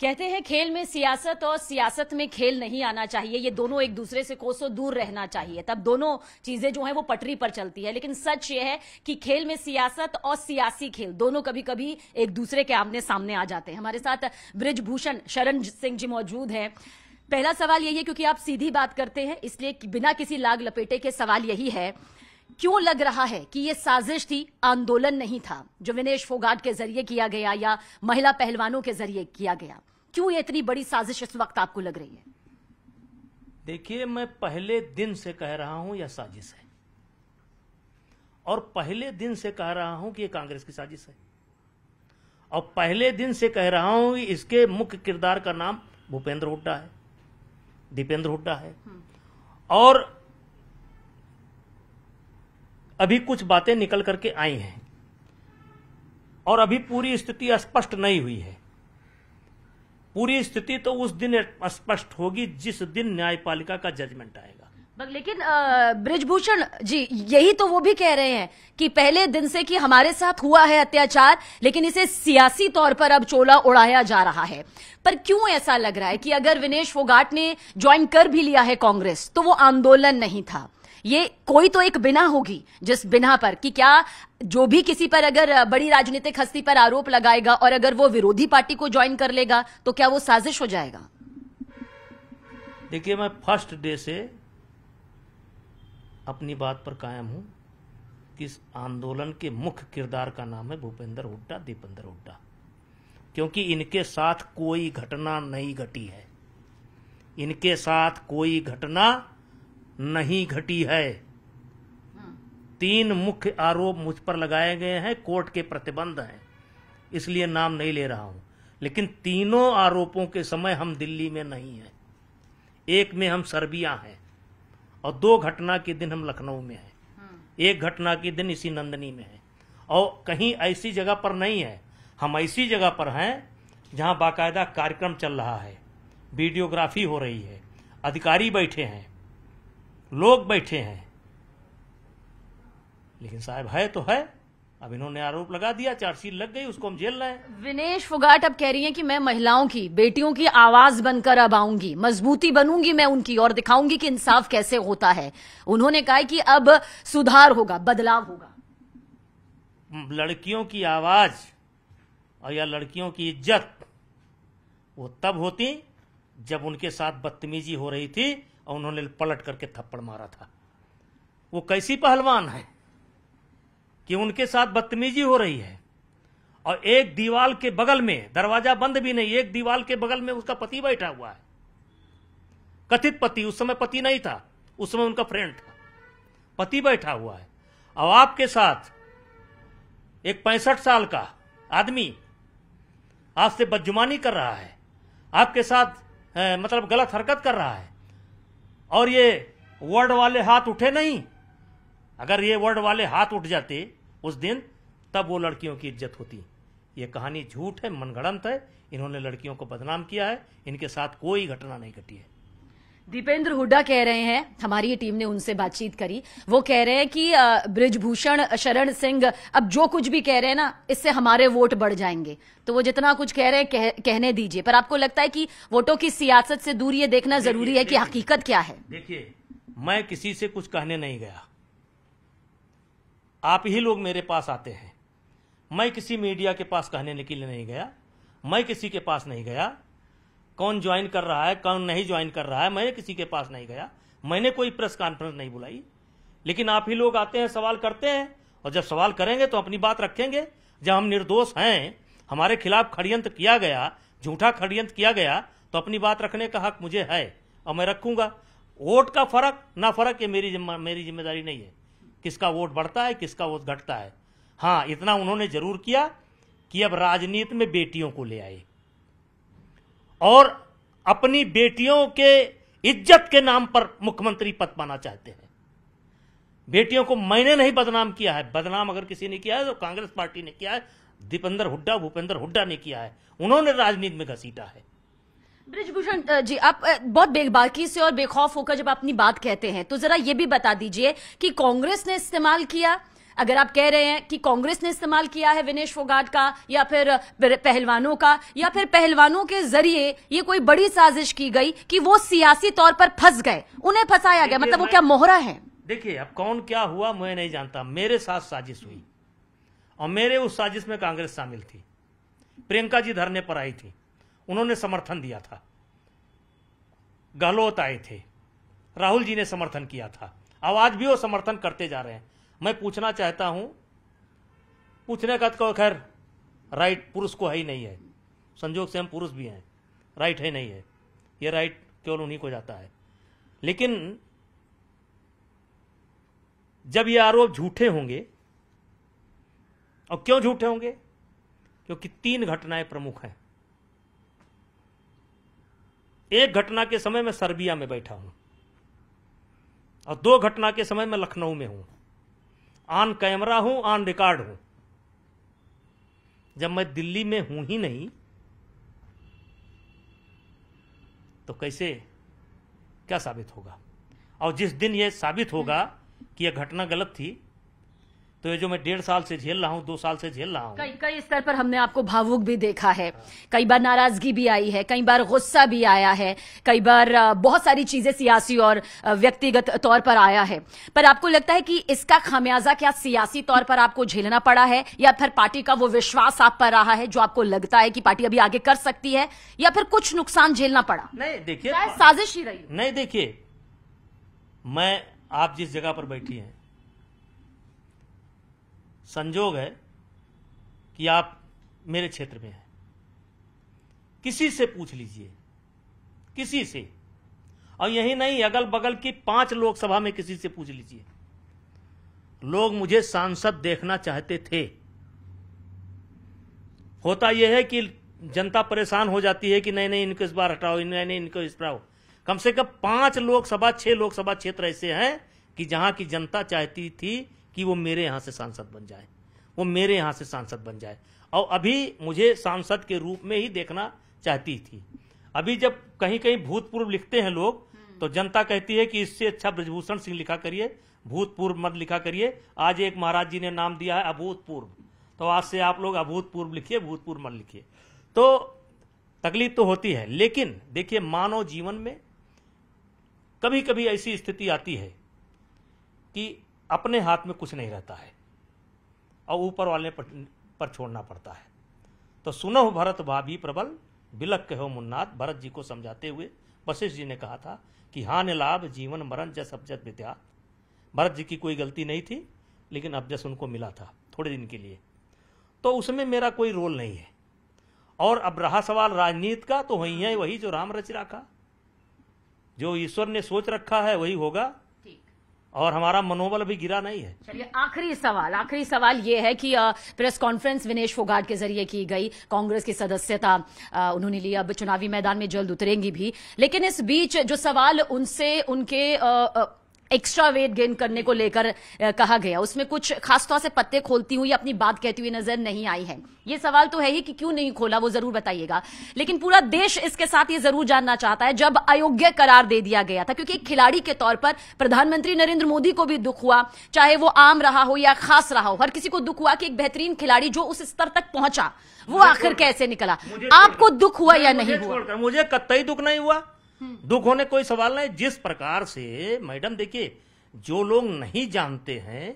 कहते हैं खेल में सियासत और सियासत में खेल नहीं आना चाहिए ये दोनों एक दूसरे से कोसों दूर रहना चाहिए तब दोनों चीजें जो है वो पटरी पर चलती है लेकिन सच ये है कि खेल में सियासत और सियासी खेल दोनों कभी कभी एक दूसरे के आमने सामने आ जाते हैं हमारे साथ ब्रिजभूषण शरण सिंह जी मौजूद हैं पहला सवाल यही है क्योंकि आप सीधी बात करते हैं इसलिए बिना किसी लाग लपेटे के सवाल यही है क्यों लग रहा है कि यह साजिश थी आंदोलन नहीं था जो विनेश फोगाट के जरिए किया गया या महिला पहलवानों के जरिए किया गया क्यों ये इतनी बड़ी साजिश इस वक्त आपको लग रही है देखिए मैं पहले दिन से कह रहा हूं यह साजिश है और पहले दिन से कह रहा हूं कि यह कांग्रेस की साजिश है और पहले दिन से कह रहा हूं इसके मुख्य किरदार का नाम भूपेंद्र हुड्डा है दीपेंद्र हुड्डा है हम्म। और अभी कुछ बातें निकल करके आई हैं और अभी पूरी स्थिति स्पष्ट नहीं हुई है पूरी स्थिति तो उस दिन स्पष्ट होगी जिस दिन न्यायपालिका का जजमेंट आएगा लेकिन ब्रिजभूषण जी यही तो वो भी कह रहे हैं कि पहले दिन से कि हमारे साथ हुआ है अत्याचार लेकिन इसे सियासी तौर पर अब चोला उड़ाया जा रहा है पर क्यों ऐसा लग रहा है कि अगर विनेश फोगाट ने ज्वाइन कर भी लिया है कांग्रेस तो वो आंदोलन नहीं था ये कोई तो एक बिना होगी जिस बिना पर कि क्या जो भी किसी पर अगर बड़ी राजनीतिक हस्ती पर आरोप लगाएगा और अगर वो विरोधी पार्टी को ज्वाइन कर लेगा तो क्या वो साजिश हो जाएगा देखिए मैं फर्स्ट डे से अपनी बात पर कायम हूं कि इस आंदोलन के मुख्य किरदार का नाम है भूपेंद्र हुड्डा दीपेंद्र हुड्डा क्योंकि इनके साथ कोई घटना नहीं घटी है इनके साथ कोई घटना नहीं घटी है हाँ। तीन मुख्य आरोप मुझ पर लगाए गए हैं कोर्ट के प्रतिबंध हैं इसलिए नाम नहीं ले रहा हूं लेकिन तीनों आरोपों के समय हम दिल्ली में नहीं हैं एक में हम सर्बिया हैं और दो घटना के दिन हम लखनऊ में हैं हाँ। एक घटना के दिन इसी नंदनी में है और कहीं ऐसी जगह पर नहीं है हम ऐसी जगह पर हैं जहां बाकायदा कार्यक्रम चल रहा है वीडियोग्राफी हो रही है अधिकारी बैठे हैं लोग बैठे हैं लेकिन साहब है तो है अब इन्होंने आरोप लगा दिया चार्जशीट लग गई उसको हम जेल रहे विनेश फुगाट अब कह रही हैं कि मैं महिलाओं की बेटियों की आवाज बनकर अब आऊंगी मजबूती बनूंगी मैं उनकी और दिखाऊंगी कि इंसाफ कैसे होता है उन्होंने कहा कि अब सुधार होगा बदलाव होगा लड़कियों की आवाज और या लड़कियों की इज्जत वो तब होती जब उनके साथ बदतमीजी हो रही थी और उन्होंने पलट करके थप्पड़ मारा था वो कैसी पहलवान है कि उनके साथ बदतमीजी हो रही है और एक दीवाल के बगल में दरवाजा बंद भी नहीं एक दीवाल के बगल में उसका पति बैठा हुआ है कथित पति उस समय पति नहीं था उस समय उनका फ्रेंड था पति बैठा हुआ है और आपके साथ एक पैंसठ साल का आदमी आपसे बदजुमानी कर रहा है आपके साथ मतलब गलत हरकत कर रहा है और ये वर्ड वाले हाथ उठे नहीं अगर ये वर्ड वाले हाथ उठ जाते उस दिन तब वो लड़कियों की इज्जत होती ये कहानी झूठ है मनगढ़ंत है इन्होंने लड़कियों को बदनाम किया है इनके साथ कोई घटना नहीं घटी है दीपेंद्र हुड्डा कह रहे हैं हमारी टीम ने उनसे बातचीत करी वो कह रहे हैं कि ब्रिजभूषण शरण सिंह अब जो कुछ भी कह रहे हैं ना इससे हमारे वोट बढ़ जाएंगे तो वो जितना कुछ कह रहे हैं कह, कहने दीजिए पर आपको लगता है कि वोटों की सियासत से दूर ये देखना जरूरी है कि हकीकत क्या है देखिए मैं किसी से कुछ कहने नहीं गया आप ही लोग मेरे पास आते हैं मैं किसी मीडिया के पास कहने के लिए नहीं गया मैं किसी के पास नहीं गया कौन ज्वाइन कर रहा है कौन नहीं ज्वाइन कर रहा है मैं किसी के पास नहीं गया मैंने कोई प्रेस कॉन्फ्रेंस नहीं बुलाई लेकिन आप ही लोग आते हैं सवाल करते हैं और जब सवाल करेंगे तो अपनी बात रखेंगे जब हम निर्दोष हैं हमारे खिलाफ खडयंत्र किया गया झूठा षडयंत्र किया गया तो अपनी बात रखने का हक मुझे है और मैं रखूंगा वोट का फर्क ना फर्क ये मेरी जिम्मा मेरी जिम्मेदारी नहीं है किसका वोट बढ़ता है किसका वोट घटता है हाँ इतना उन्होंने जरूर किया कि अब राजनीति में बेटियों को ले आए और अपनी बेटियों के इज्जत के नाम पर मुख्यमंत्री पद पाना चाहते हैं बेटियों को मैंने नहीं बदनाम किया है बदनाम अगर किसी ने किया है तो कांग्रेस पार्टी ने किया है दीपेंद्र हुड्डा भूपेंद्र हुड्डा ने किया है उन्होंने राजनीति में घसीटा है ब्रिजभूषण जी आप बहुत बेबाकी से और बेखौफ होकर जब अपनी बात कहते हैं तो जरा यह भी बता दीजिए कि कांग्रेस ने इस्तेमाल किया अगर आप कह रहे हैं कि कांग्रेस ने इस्तेमाल किया है विनेश फोगाट का या फिर पहलवानों का या फिर पहलवानों के जरिए ये कोई बड़ी साजिश की गई कि वो सियासी तौर पर फंस गए उन्हें फंसाया गया मतलब वो क्या मोहरा है देखिए अब कौन क्या हुआ मैं नहीं जानता मेरे साथ साजिश हुई और मेरे उस साजिश में कांग्रेस शामिल थी प्रियंका जी धरने पर आई थी उन्होंने समर्थन दिया था गहलोत आए थे राहुल जी ने समर्थन किया था आवाज भी वो समर्थन करते जा रहे हैं मैं पूछना चाहता हूं पूछने का तो खैर राइट पुरुष को है ही नहीं है संजोग से हम पुरुष भी हैं राइट है नहीं है यह राइट केवल उन्हीं को जाता है लेकिन जब ये आरोप झूठे होंगे और क्यों झूठे होंगे क्योंकि तीन घटनाएं प्रमुख हैं एक घटना के समय मैं सर्बिया में बैठा हूं और दो घटना के समय मैं लखनऊ में हूं ऑन कैमरा हूं ऑन रिकॉर्ड हूं जब मैं दिल्ली में हूं ही नहीं तो कैसे क्या साबित होगा और जिस दिन यह साबित होगा कि यह घटना गलत थी तो ये जो मैं डेढ़ साल से झेल रहा हूँ दो साल से झेल रहा हूँ कई कई स्तर पर हमने आपको भावुक भी देखा है कई बार नाराजगी भी आई है कई बार गुस्सा भी आया है कई बार बहुत सारी चीजें सियासी और व्यक्तिगत तौर पर आया है पर आपको लगता है कि इसका खामियाजा क्या सियासी तौर पर आपको झेलना पड़ा है या फिर पार्टी का वो विश्वास आप पर रहा है जो आपको लगता है कि पार्टी अभी आगे कर सकती है या फिर कुछ नुकसान झेलना पड़ा नहीं देखिये साजिश ही रही नहीं देखिये मैं आप जिस जगह पर बैठी है संजोग है कि आप मेरे क्षेत्र में हैं किसी से पूछ लीजिए किसी से और यही नहीं अगल बगल की पांच लोकसभा में किसी से पूछ लीजिए लोग मुझे सांसद देखना चाहते थे होता यह है कि जनता परेशान हो जाती है कि नहीं नहीं इनको इस बार हटाओ नहीं नहीं इनको इस बार कम से कम पांच लोकसभा छह लोकसभा क्षेत्र ऐसे हैं कि जहां की जनता चाहती थी कि वो मेरे यहाँ से सांसद बन जाए वो मेरे यहाँ से सांसद बन जाए और अभी मुझे सांसद के रूप में ही देखना चाहती थी अभी जब कहीं कहीं भूतपूर्व लिखते हैं लोग तो हम्म। जनता कहती है कि इससे अच्छा ब्रजभूषण सिंह लिखा करिए भूतपूर्व मत लिखा करिए आज एक महाराज जी ने नाम दिया है अभूतपूर्व तो आज से आप लोग अभूतपूर्व लिखिए भूतपूर्व मत लिखिए तो तकलीफ तो होती है लेकिन देखिए मानव जीवन में कभी कभी ऐसी स्थिति आती है कि अपने हाथ में कुछ नहीं रहता है और ऊपर वाले पर, छोड़ना पड़ता है तो सुनो भरत भाभी प्रबल बिलक कहो मुन्नाथ भरत जी को समझाते हुए वशिष्ठ जी ने कहा था कि हान लाभ जीवन मरण जस अब्जत विद्या भरत जी की कोई गलती नहीं थी लेकिन जस उनको मिला था थोड़े दिन के लिए तो उसमें मेरा कोई रोल नहीं है और अब रहा सवाल राजनीति का तो वही है वही जो राम रच रखा जो ईश्वर ने सोच रखा है वही होगा और हमारा मनोबल भी गिरा नहीं है चलिए आखिरी सवाल आखिरी सवाल ये है कि प्रेस कॉन्फ्रेंस विनेश फोगाट के जरिए की गई कांग्रेस की सदस्यता उन्होंने लिया अब चुनावी मैदान में जल्द उतरेंगी भी लेकिन इस बीच जो सवाल उनसे उनके एक्स्ट्रा वेट गेन करने को लेकर कहा गया उसमें कुछ खासतौर से पत्ते खोलती हुई अपनी बात कहती हुई नजर नहीं आई है ये सवाल तो है ही कि क्यों नहीं खोला वो जरूर बताइएगा लेकिन पूरा देश इसके साथ ये जरूर जानना चाहता है जब अयोग्य करार दे दिया गया था क्योंकि एक खिलाड़ी के तौर पर प्रधानमंत्री नरेंद्र मोदी को भी दुख हुआ चाहे वो आम रहा हो या खास रहा हो हर किसी को दुख हुआ कि एक बेहतरीन खिलाड़ी जो उस स्तर तक पहुंचा वो आखिर कैसे निकला आपको दुख हुआ या नहीं हुआ मुझे कतई दुख नहीं हुआ दुख होने कोई सवाल नहीं जिस प्रकार से मैडम देखिए जो लोग नहीं जानते हैं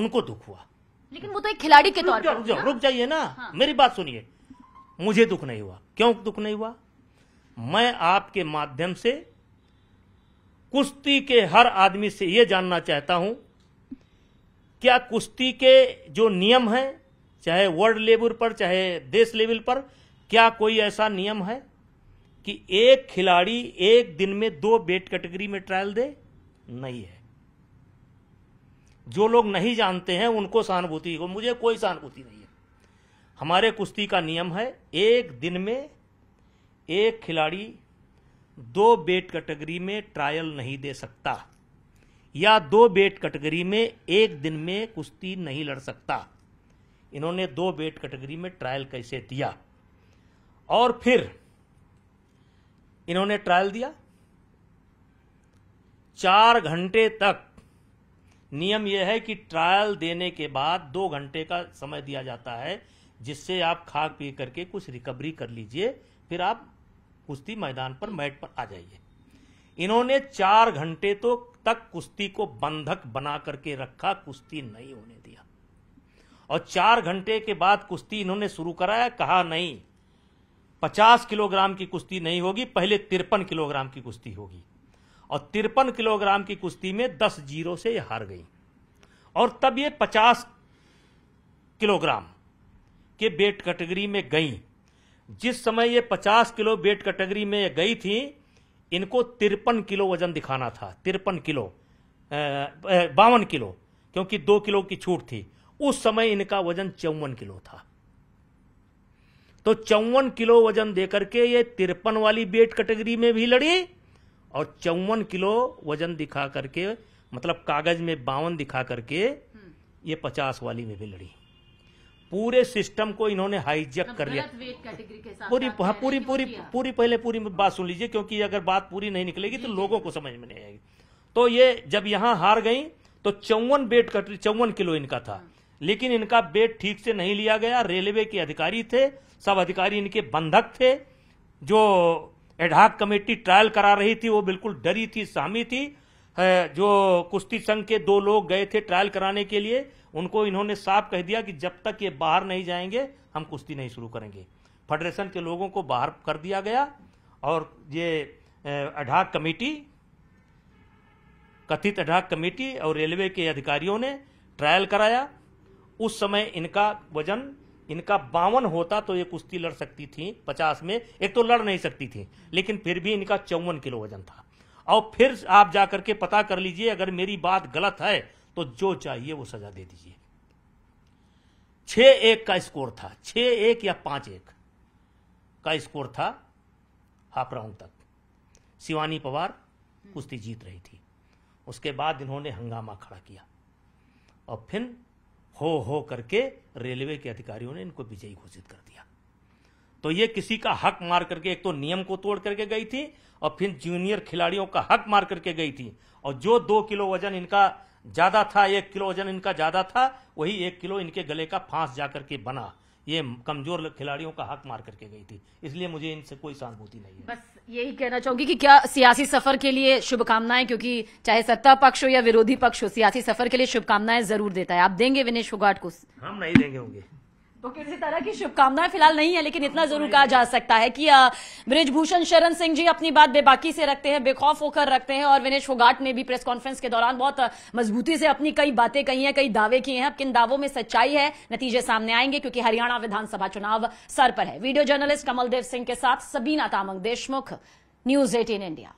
उनको दुख हुआ लेकिन वो तो एक खिलाड़ी के तौर पर रुक जाइए ना हाँ। मेरी बात सुनिए मुझे दुख नहीं हुआ क्यों दुख नहीं हुआ मैं आपके माध्यम से कुश्ती के हर आदमी से यह जानना चाहता हूं क्या कुश्ती के जो नियम हैं चाहे वर्ल्ड लेवल पर चाहे देश लेवल पर क्या कोई ऐसा नियम है कि एक खिलाड़ी एक दिन में दो बेट कैटेगरी में ट्रायल दे नहीं है जो लोग नहीं जानते हैं उनको सहानुभूति हो मुझे कोई सहानुभूति नहीं है हमारे कुश्ती का नियम है एक दिन में एक खिलाड़ी दो बेट कैटेगरी में ट्रायल नहीं दे सकता या दो बेट कैटेगरी में एक दिन में कुश्ती नहीं लड़ सकता इन्होंने दो बेट कैटेगरी में ट्रायल कैसे दिया और फिर इन्होंने ट्रायल दिया चार घंटे तक नियम यह है कि ट्रायल देने के बाद दो घंटे का समय दिया जाता है जिससे आप खा पी करके कुछ रिकवरी कर लीजिए फिर आप कुश्ती मैदान पर मैट पर आ जाइए इन्होंने चार घंटे तो तक कुश्ती को बंधक बना करके रखा कुश्ती नहीं होने दिया और चार घंटे के बाद कुश्ती इन्होंने शुरू कराया कहा नहीं 50 किलोग्राम की कुश्ती नहीं होगी पहले तिरपन किलोग्राम की कुश्ती होगी और तिरपन किलोग्राम की कुश्ती में 10 जीरो से ये हार गई और तब ये 50 किलोग्राम के बेट कैटेगरी में गई जिस समय ये 50 किलो बेट कैटेगरी में गई थी इनको तिरपन किलो वजन दिखाना था तिरपन किलो बावन किलो क्योंकि दो किलो की छूट थी उस समय इनका वजन चौवन किलो था तो चौवन किलो वजन देकर के ये तिरपन वाली वेट कैटेगरी में भी लड़ी और चौवन किलो वजन दिखा करके मतलब कागज में बावन दिखा करके ये पचास वाली में भी लड़ी पूरे सिस्टम को इन्होंने हाईजेक मतलब कर लिया पूरी हाँ पूरी पूरी पूरी पहले पूरी बात सुन लीजिए क्योंकि अगर बात पूरी नहीं निकलेगी तो लोगों को समझ में नहीं आएगी तो ये जब यहां हार गई तो चौवन बेट कट चौवन किलो इनका था हाँ। लेकिन इनका बेट ठीक से नहीं लिया गया रेलवे के अधिकारी थे सब अधिकारी इनके बंधक थे जो एडहाक कमेटी ट्रायल करा रही थी वो बिल्कुल डरी थी सामी थी जो कुश्ती संघ के दो लोग गए थे ट्रायल कराने के लिए उनको इन्होंने साफ कह दिया कि जब तक ये बाहर नहीं जाएंगे हम कुश्ती नहीं शुरू करेंगे फेडरेशन के लोगों को बाहर कर दिया गया और ये अढाक कमेटी कथित अढाक कमेटी और रेलवे के अधिकारियों ने ट्रायल कराया उस समय इनका वजन इनका बावन होता तो ये कुश्ती लड़ सकती थी पचास में एक तो लड़ नहीं सकती थी लेकिन फिर भी इनका चौवन किलो वजन था और फिर आप जाकर के पता कर लीजिए अगर मेरी बात गलत है तो जो चाहिए वो सजा दे दीजिए छ एक का स्कोर था छ एक या पांच एक का स्कोर था हाफ राउंड तक शिवानी पवार कुश्ती जीत रही थी उसके बाद इन्होंने हंगामा खड़ा किया और फिर हो हो करके रेलवे के अधिकारियों ने इनको विजयी घोषित कर दिया तो ये किसी का हक मार करके एक तो नियम को तोड़ करके गई थी और फिर जूनियर खिलाड़ियों का हक मार करके गई थी और जो दो किलो वजन इनका ज्यादा था एक किलो वजन इनका ज्यादा था वही एक किलो इनके गले का फांस जाकर के बना ये कमजोर खिलाड़ियों का हक मार करके गई थी इसलिए मुझे इनसे कोई सहानुभूति नहीं है बस यही कहना चाहूंगी कि क्या सियासी सफर के लिए शुभकामनाएं क्योंकि चाहे सत्ता पक्ष हो या विरोधी पक्ष हो सियासी सफर के लिए शुभकामनाएं जरूर देता है आप देंगे विनेश फुगाट को हम नहीं देंगे होंगे तो किसी तरह की शुभकामनाएं फिलहाल नहीं है लेकिन इतना जरूर कहा जा सकता है कि ब्रिजभूषण शरण सिंह जी अपनी बात बेबाकी से रखते हैं बेखौफ होकर रखते हैं और विनेश फोगाट ने भी प्रेस कॉन्फ्रेंस के दौरान बहुत मजबूती से अपनी कई बातें कही हैं कई दावे किए हैं अब किन दावों में सच्चाई है नतीजे सामने आएंगे क्योंकि हरियाणा विधानसभा चुनाव सर पर है वीडियो जर्नलिस्ट कमलदेव सिंह के साथ Sabina Tamang Deshmukh news eighteen India